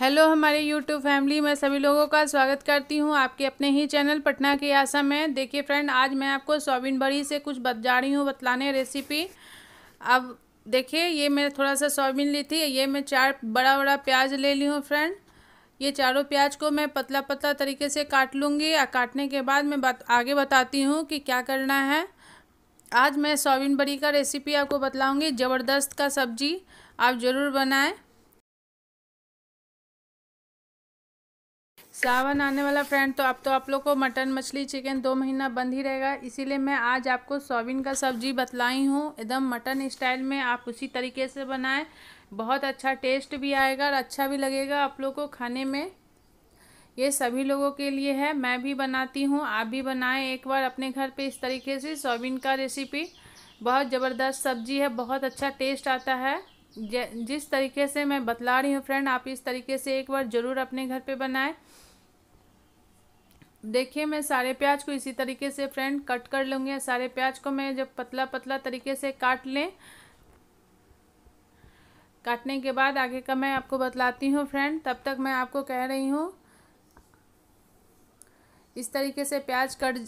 hello हमारे YouTube family मैं सभी लोगों का स्वागत करती हूँ आपके अपने ही चैनल पटना के आसम में देखिए फ्रेंड आज मैं आपको सोयाबीन बड़ी से कुछ बत जा रही हूँ बतलाने रेसिपी अब देखिए ये मैंने थोड़ा सा सोयाबीन ली थी ये मैं चार बड़ा बड़ा प्याज ले ली हूँ फ्रेंड ये चारों प्याज को मैं पतला पतला तरीके से काट लूँगी काटने के बाद मैं बत, आगे बताती हूँ कि क्या करना है आज मैं सोयाबीन बड़ी का रेसिपी आपको बतलाऊँगी ज़बरदस्त का सब्जी आप ज़रूर बनाएँ सावन आने वाला फ्रेंड तो अब तो आप लोग को मटन मछली चिकन दो महीना बंद ही रहेगा इसीलिए मैं आज आपको सोयाबीन का सब्जी बतलाई हूँ एकदम मटन स्टाइल में आप उसी तरीके से बनाएं बहुत अच्छा टेस्ट भी आएगा और अच्छा भी लगेगा आप लोग को खाने में ये सभी लोगों के लिए है मैं भी बनाती हूँ आप भी बनाएं एक बार अपने घर पर इस तरीके से सोयाबीन का रेसिपी बहुत ज़बरदस्त सब्जी है बहुत अच्छा टेस्ट आता है जिस तरीके से मैं बतला रही हूँ फ्रेंड आप इस तरीके से एक बार ज़रूर अपने घर पर बनाएँ देखिए मैं सारे प्याज को इसी तरीके से फ्रेंड कट कर लूँगी सारे प्याज को मैं जब पतला पतला तरीके से काट लें काटने के बाद आगे का मैं आपको बतलाती हूँ फ्रेंड तब तक मैं आपको कह रही हूँ इस तरीके से प्याज कट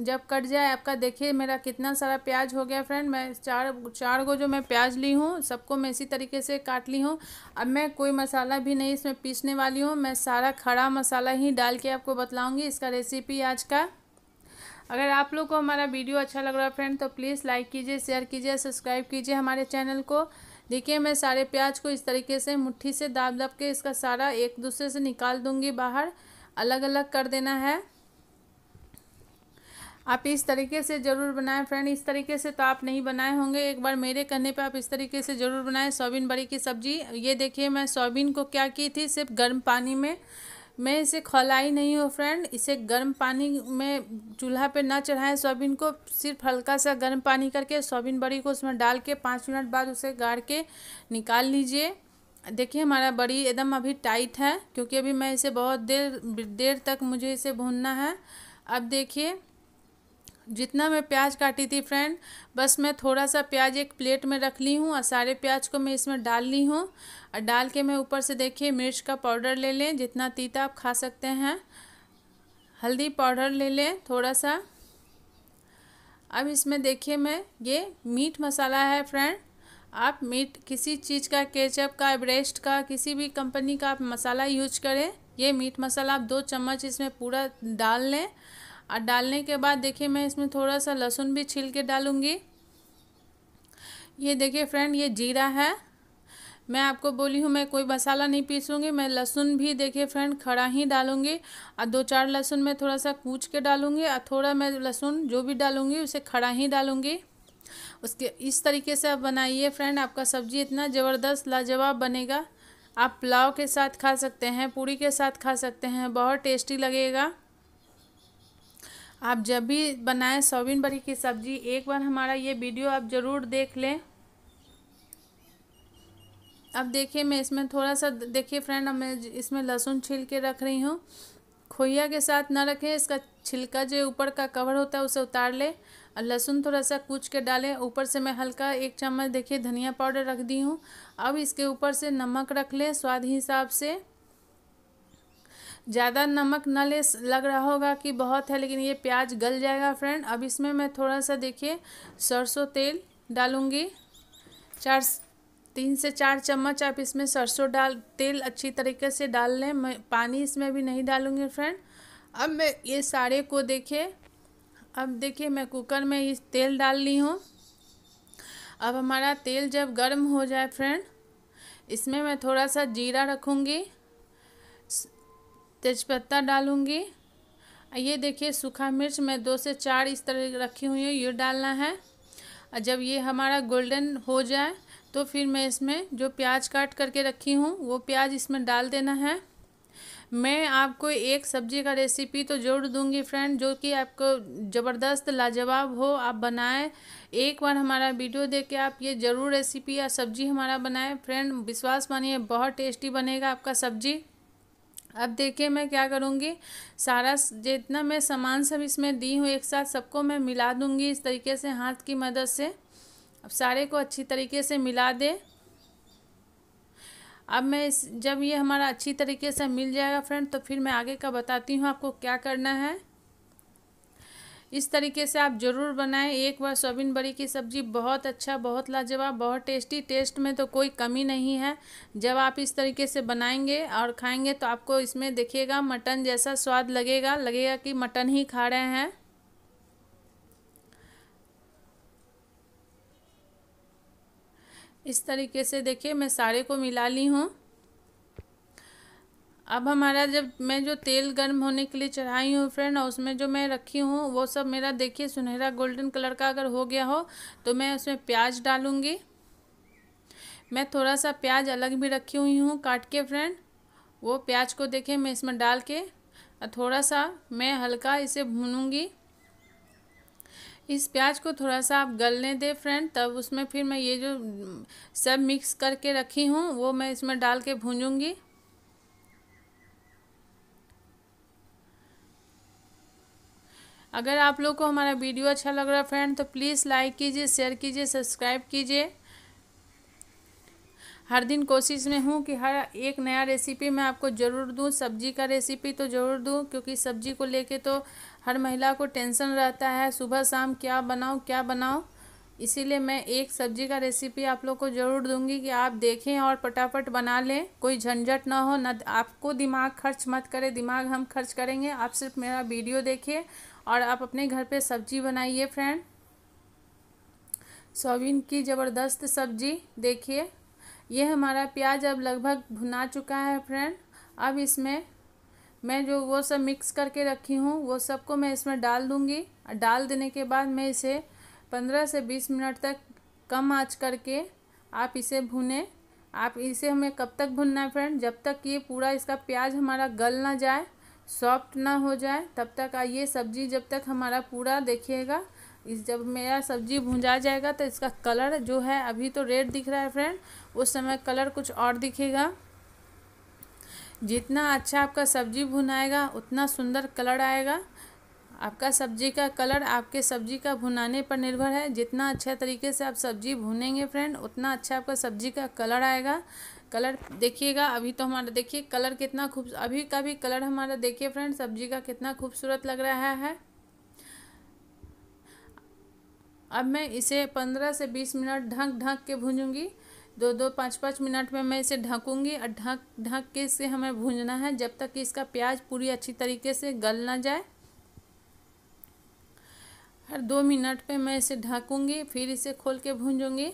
जब कट जाए आपका देखिए मेरा कितना सारा प्याज हो गया फ्रेंड मैं चार चार गो जो मैं प्याज ली हूँ सबको मैं इसी तरीके से काट ली हूँ अब मैं कोई मसाला भी नहीं इसमें पीसने वाली हूँ मैं सारा खड़ा मसाला ही डाल के आपको बतलाऊँगी इसका रेसिपी आज का अगर आप लोग को हमारा वीडियो अच्छा लग रहा है फ्रेंड तो प्लीज़ लाइक कीजिए शेयर कीजिए सब्सक्राइब कीजिए हमारे चैनल को देखिए मैं सारे प्याज को इस तरीके से मुट्ठी से दाब दाब के इसका सारा एक दूसरे से निकाल दूँगी बाहर अलग अलग कर देना है आप इस तरीके से ज़रूर बनाएं फ्रेंड इस तरीके से तो आप नहीं बनाए होंगे एक बार मेरे कहने पे आप इस तरीके से ज़रूर बनाएं सोयाबीन बड़ी की सब्ज़ी ये देखिए मैं सोयाबीन को क्या की थी सिर्फ गर्म पानी में मैं इसे खौलाई नहीं हूँ फ्रेंड इसे गर्म पानी में चूल्हा पे ना चढ़ाएं सोयाबीन को सिर्फ हल्का सा गर्म पानी करके सोयाबीन बड़ी को उसमें डाल के पाँच मिनट बाद उसे गाड़ के निकाल लीजिए देखिए हमारा बड़ी एकदम अभी टाइट है क्योंकि अभी मैं इसे बहुत देर देर तक मुझे इसे भूनना है अब देखिए जितना मैं प्याज काटी थी फ्रेंड बस मैं थोड़ा सा प्याज एक प्लेट में रख ली हूँ और सारे प्याज को मैं इसमें डाल ली हूँ और डाल के मैं ऊपर से देखिए मिर्च का पाउडर ले लें जितना तीता आप खा सकते हैं हल्दी पाउडर ले लें थोड़ा सा अब इसमें देखिए मैं ये मीट मसाला है फ्रेंड आप मीट किसी चीज़ का केचप का ब्रेस्ट का किसी भी कंपनी का आप मसाला यूज करें ये मीट मसाला आप दो चम्मच इसमें पूरा डाल लें और डालने के बाद देखिए मैं इसमें थोड़ा सा लहसुन भी छील के डालूँगी ये देखिए फ्रेंड ये जीरा है मैं आपको बोली हूँ मैं कोई मसाला नहीं पीसूँगी मैं लहसुन भी देखिए फ्रेंड खड़ा ही डालूँगी और दो चार लहसुन मैं थोड़ा सा कूच के डालूँगी और थोड़ा मैं लहसुन जो भी डालूँगी उसे खड़ा ही डालूँगी उसके इस तरीके से आप बनाइए फ्रेंड आपका सब्जी इतना ज़बरदस्त लाजवाब बनेगा आप पुलाव के साथ खा सकते हैं पूड़ी के साथ खा सकते हैं बहुत टेस्टी लगेगा आप जब भी बनाएं सोबिन बरी की सब्ज़ी एक बार हमारा ये वीडियो आप ज़रूर देख लें अब देखिए मैं इसमें थोड़ा सा देखिए फ्रेंड अब मैं इसमें लहसुन छील के रख रही हूँ खोइया के साथ ना रखें इसका छिलका जो ऊपर का कवर होता है उसे उतार लें और लहसुन थोड़ा सा कूच के डालें ऊपर से मैं हल्का एक चम्मच देखिए धनिया पाउडर रख दी हूँ अब इसके ऊपर से नमक रख लें स्वाद हिसाब से ज़्यादा नमक न ले लग रहा होगा कि बहुत है लेकिन ये प्याज गल जाएगा फ्रेंड अब इसमें मैं थोड़ा सा देखिए सरसों तेल डालूँगी चार तीन से चार चम्मच आप इसमें सरसों डाल तेल अच्छी तरीके से डाल लें मैं पानी इसमें भी नहीं डालूँगी फ्रेंड अब मैं ये सारे को देखिए अब देखिए मैं कुकर में ये तेल डाल ली हूँ अब हमारा तेल जब गर्म हो जाए फ्रेंड इसमें मैं थोड़ा सा जीरा रखूँगी तेज़पत्ता डालूँगी ये देखिए सूखा मिर्च मैं दो से चार इस तरह रखी हुई हूँ ये डालना है और जब ये हमारा गोल्डन हो जाए तो फिर मैं इसमें जो प्याज काट करके रखी हूँ वो प्याज इसमें डाल देना है मैं आपको एक सब्ज़ी का रेसिपी तो जोड़ दूंगी फ्रेंड जो कि आपको ज़बरदस्त लाजवाब हो आप बनाएं एक बार हमारा वीडियो देख के आप ये ज़रूर रेसिपी या सब्ज़ी हमारा बनाएं फ्रेंड विश्वास मानिए बहुत टेस्टी बनेगा आपका सब्ज़ी अब देखिए मैं क्या करूँगी सारा जितना मैं सामान सब इसमें दी हूँ एक साथ सबको मैं मिला दूँगी इस तरीके से हाथ की मदद से अब सारे को अच्छी तरीके से मिला दे अब मैं इस जब ये हमारा अच्छी तरीके से मिल जाएगा फ्रेंड तो फिर मैं आगे का बताती हूँ आपको क्या करना है इस तरीके से आप ज़रूर बनाएं एक बार सोयाबीन बड़ी की सब्ज़ी बहुत अच्छा बहुत लाजवाब बहुत टेस्टी टेस्ट में तो कोई कमी नहीं है जब आप इस तरीके से बनाएंगे और खाएंगे तो आपको इसमें देखिएगा मटन जैसा स्वाद लगेगा लगेगा कि मटन ही खा रहे हैं इस तरीके से देखिए मैं सारे को मिला ली हूँ अब हमारा जब मैं जो तेल गर्म होने के लिए चढ़ाई हूँ फ्रेंड और उसमें जो मैं रखी हूँ वो सब मेरा देखिए सुनहरा गोल्डन कलर का अगर हो गया हो तो मैं उसमें प्याज डालूँगी मैं थोड़ा सा प्याज अलग भी रखी हुई हूँ काट के फ्रेंड वो प्याज को देखें मैं इसमें डाल के थोड़ा सा मैं हल्का इसे भूनूँगी इस प्याज को थोड़ा सा आप गलने दें फ्रेंड तब उसमें फिर मैं ये जो सब मिक्स करके रखी हूँ वो मैं इसमें डाल के भूनूँगी अगर आप लोग को हमारा वीडियो अच्छा लग रहा है फ्रेंड तो प्लीज़ लाइक कीजिए शेयर कीजिए सब्सक्राइब कीजिए हर दिन कोशिश में हूँ कि हर एक नया रेसिपी मैं आपको ज़रूर दूँ सब्जी का रेसिपी तो ज़रूर दूँ क्योंकि सब्जी को लेके तो हर महिला को टेंशन रहता है सुबह शाम क्या बनाऊँ क्या बनाऊँ इसीलिए मैं एक सब्जी का रेसिपी आप लोग को ज़रूर दूंगी कि आप देखें और फटाफट बना लें कोई झंझट ना हो ना आपको दिमाग खर्च मत करें दिमाग हम खर्च करेंगे आप सिर्फ मेरा वीडियो देखिए और आप अपने घर पे सब्जी बनाइए फ्रेंड सोयाबीन की ज़बरदस्त सब्जी देखिए ये हमारा प्याज अब लगभग भुना चुका है फ्रेंड अब इसमें मैं जो वो सब मिक्स करके रखी हूँ वो सबको मैं इसमें डाल दूँगी और डाल देने के बाद मैं इसे पंद्रह से बीस मिनट तक कम आँच करके आप इसे भुने आप इसे हमें कब तक भुनना है फ्रेंड जब तक ये पूरा इसका प्याज हमारा गल ना जाए सॉफ्ट ना हो जाए तब तक ये सब्ज़ी जब तक हमारा पूरा देखिएगा इस जब मेरा सब्ज़ी भुंजा जाएगा तो इसका कलर जो है अभी तो रेड दिख रहा है फ्रेंड उस समय कलर कुछ और दिखेगा जितना अच्छा आपका सब्ज़ी भुनाएगा उतना सुंदर कलर आएगा आपका सब्जी का कलर आपके सब्जी का भुनाने पर निर्भर है जितना अच्छा तरीके से आप सब्जी भुनेंगे फ्रेंड उतना अच्छा आपका सब्जी का कलर आएगा कलर देखिएगा अभी तो हमारा देखिए कलर कितना खूब अभी का भी कलर हमारा देखिए फ्रेंड सब्जी का कितना खूबसूरत लग रहा है अब मैं इसे पंद्रह से बीस मिनट ढक ढक के भूंजूंगी दो दो पाँच पाँच मिनट में मैं इसे ढकूंगी और ढक ढक के इसे हमें भूंजना है जब तक कि इसका प्याज पूरी अच्छी तरीके से गल ना जाए हर दो मिनट पे मैं इसे ढकूंगी फिर इसे खोल के भूंजूंगी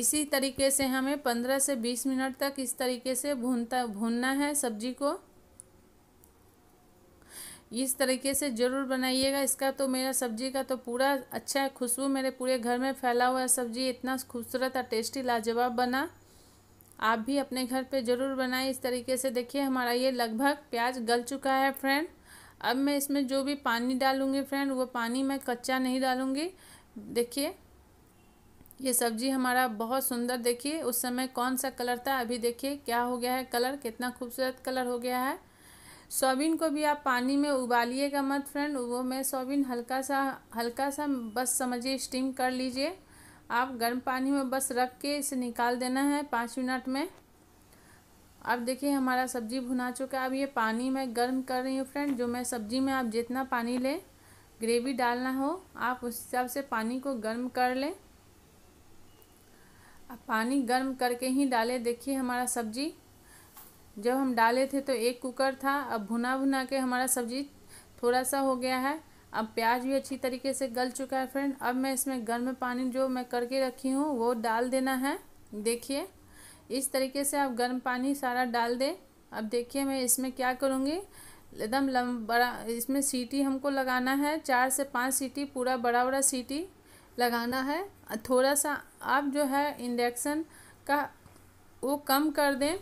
इसी तरीके से हमें पंद्रह से बीस मिनट तक इस तरीके से भूनता भूनना है सब्जी को इस तरीके से ज़रूर बनाइएगा इसका तो मेरा सब्जी का तो पूरा अच्छा खुशबू मेरे पूरे घर में फैला हुआ है सब्जी इतना खूबसूरत और टेस्टी लाजवाब बना आप भी अपने घर पे ज़रूर बनाएं इस तरीके से देखिए हमारा ये लगभग प्याज गल चुका है फ्रेंड अब मैं इसमें जो भी पानी डालूँगी फ्रेंड वो पानी मैं कच्चा नहीं डालूँगी देखिए ये सब्जी हमारा बहुत सुंदर देखिए उस समय कौन सा कलर था अभी देखिए क्या हो गया है कलर कितना खूबसूरत कलर हो गया है सोयाबीन को भी आप पानी में उबालिएगा मत फ्रेंड वो मैं सोयाबीन हल्का सा हल्का सा बस समझिए स्टीम कर लीजिए आप गर्म पानी में बस रख के इसे निकाल देना है पाँच मिनट में अब देखिए हमारा सब्जी भुना चुका है अब ये पानी मैं गर्म कर रही हूँ फ्रेंड जो मैं सब्जी में आप जितना पानी लें ग्रेवी डालना हो आप उस हिसाब से पानी को गर्म कर लें अब पानी गर्म करके ही डाले देखिए हमारा सब्जी जब हम डाले थे तो एक कुकर था अब भुना भुना के हमारा सब्जी थोड़ा सा हो गया है अब प्याज भी अच्छी तरीके से गल चुका है फ्रेंड अब मैं इसमें गर्म पानी जो मैं करके रखी हूँ वो डाल देना है देखिए इस तरीके से आप गर्म पानी सारा डाल दें अब देखिए मैं इसमें क्या करूँगी एकदम लम बड़ा इसमें सीटी हमको लगाना है चार से पाँच सीटी पूरा बड़ा बड़ा सीटी लगाना है थोड़ा सा आप जो है इंडक्शन का वो कम कर दें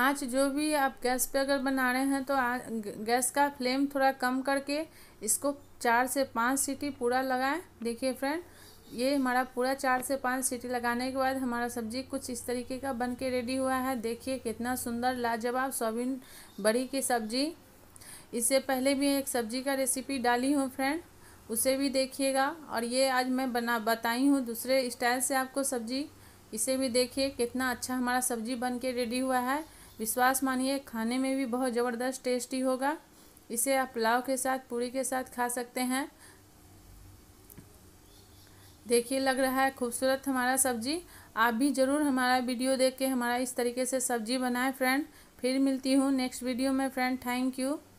आँच जो भी आप गैस पे अगर बना रहे हैं तो गैस का फ्लेम थोड़ा कम करके इसको चार से पाँच सीटी पूरा लगाएं देखिए फ्रेंड ये हमारा पूरा चार से पाँच सीटी लगाने के बाद हमारा सब्जी कुछ इस तरीके का बन के रेडी हुआ है देखिए कितना सुंदर लाजवाब सोबिन बड़ी की सब्जी इससे पहले भी एक सब्जी का रेसिपी डाली हूँ फ्रेंड उसे भी देखिएगा और ये आज मैं बना बताई हूँ दूसरे स्टाइल से आपको सब्जी इसे भी देखिए कितना अच्छा हमारा सब्जी बन के रेडी हुआ है विश्वास मानिए खाने में भी बहुत ज़बरदस्त टेस्टी होगा इसे आप पुलाव के साथ पूरी के साथ खा सकते हैं देखिए लग रहा है खूबसूरत हमारा सब्जी आप भी ज़रूर हमारा वीडियो देख के हमारा इस तरीके से सब्जी बनाएं फ्रेंड फिर मिलती हूँ नेक्स्ट वीडियो में फ्रेंड थैंक यू